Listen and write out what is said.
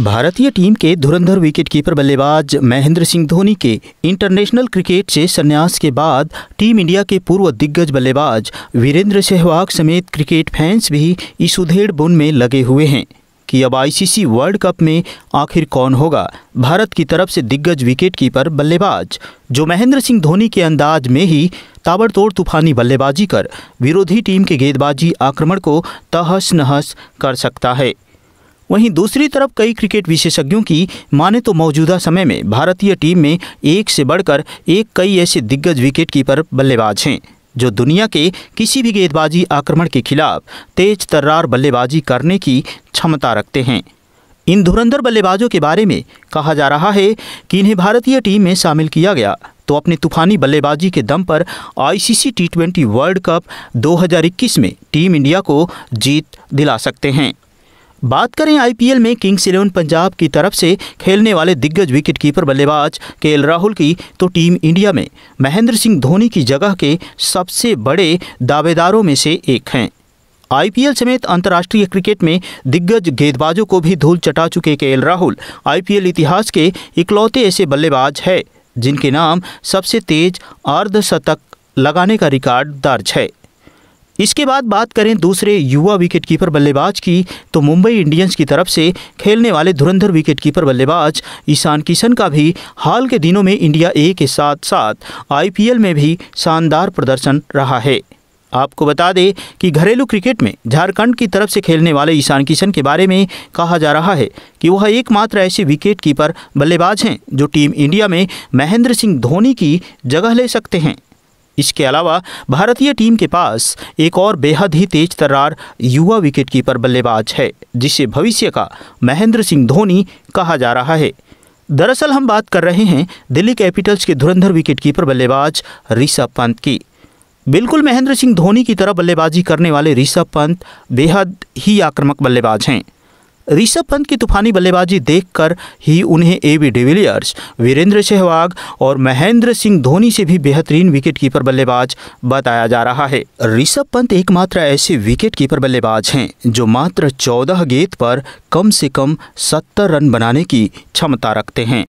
भारतीय टीम के धुरंधर विकेटकीपर बल्लेबाज महेंद्र सिंह धोनी के इंटरनेशनल क्रिकेट से संन्यास के बाद टीम इंडिया के पूर्व दिग्गज बल्लेबाज वीरेंद्र सहवाग समेत क्रिकेट फैंस भी इस उधेड़ बुन में लगे हुए हैं कि अब आईसीसी वर्ल्ड कप में आखिर कौन होगा भारत की तरफ से दिग्गज विकेटकीपर बल्लेबाज जो महेंद्र सिंह धोनी के अंदाज में ही ताबड़तोड़ तूफानी बल्लेबाजी कर विरोधी टीम के गेंदबाजी आक्रमण को तहस नहस कर सकता है वहीं दूसरी तरफ कई क्रिकेट विशेषज्ञों की माने तो मौजूदा समय में भारतीय टीम में एक से बढ़कर एक कई ऐसे दिग्गज विकेटकीपर बल्लेबाज हैं जो दुनिया के किसी भी गेंदबाजी आक्रमण के खिलाफ तेज तर्रार बल्लेबाजी करने की क्षमता रखते हैं इन धुरंधर बल्लेबाजों के बारे में कहा जा रहा है कि इन्हें भारतीय टीम में शामिल किया गया तो अपनी तूफानी बल्लेबाजी के दम पर ICC T twenty World Cup 2021 में टीम इंडिया को जीत दिला सकते हैं बात करें आईपीएल में किंग्स इलेवन पंजाब की तरफ से खेलने वाले दिग्गज विकेटकीपर बल्लेबाज के राहुल की तो टीम इंडिया में महेंद्र सिंह धोनी की जगह के सबसे बड़े दावेदारों में से एक हैं आईपीएल समेत अंतर्राष्ट्रीय क्रिकेट में दिग्गज गेंदबाजों को भी धूल चटा चुके के राहुल आईपीएल इतिहास के इकलौते ऐसे बल्लेबाज है जिनके नाम सबसे तेज अर्धशतक लगाने का रिकॉर्ड दर्ज है इसके बाद बात करें दूसरे युवा विकेटकीपर बल्लेबाज की तो मुंबई इंडियंस की तरफ से खेलने वाले धुरंधर विकेटकीपर बल्लेबाज ईशान किशन का भी हाल के दिनों में इंडिया ए के साथ साथ आईपीएल में भी शानदार प्रदर्शन रहा है आपको बता दें कि घरेलू क्रिकेट में झारखंड की तरफ से खेलने वाले ईशान किशन के बारे में कहा जा रहा है कि वह एकमात्र ऐसे विकेट कीपर बल्लेबाज हैं जो टीम इंडिया में महेंद्र सिंह धोनी की जगह ले सकते हैं इसके अलावा भारतीय टीम के पास एक और बेहद ही तेज तर्रार युवा विकेटकीपर बल्लेबाज है जिसे भविष्य का महेंद्र सिंह धोनी कहा जा रहा है दरअसल हम बात कर रहे हैं दिल्ली कैपिटल्स के धुरंधर विकेटकीपर बल्लेबाज ऋषभ पंत की बिल्कुल महेंद्र सिंह धोनी की तरह बल्लेबाजी करने वाले ऋषभ पंत बेहद ही आक्रामक बल्लेबाज हैं ऋषभ पंत की तूफानी बल्लेबाजी देखकर ही उन्हें A B de Villiers Virender Sehwag और महेंद्र सिंह धोनी से भी बेहतरीन विकेट कीपर बल्लेबाज बताया जा रहा है ऋषभ पंत एकमात्र ऐसे विकेट कीपर बल्लेबाज हैं जो मात्र चौदह गेंद पर कम से कम सत्तर रन बनाने की क्षमता रखते हैं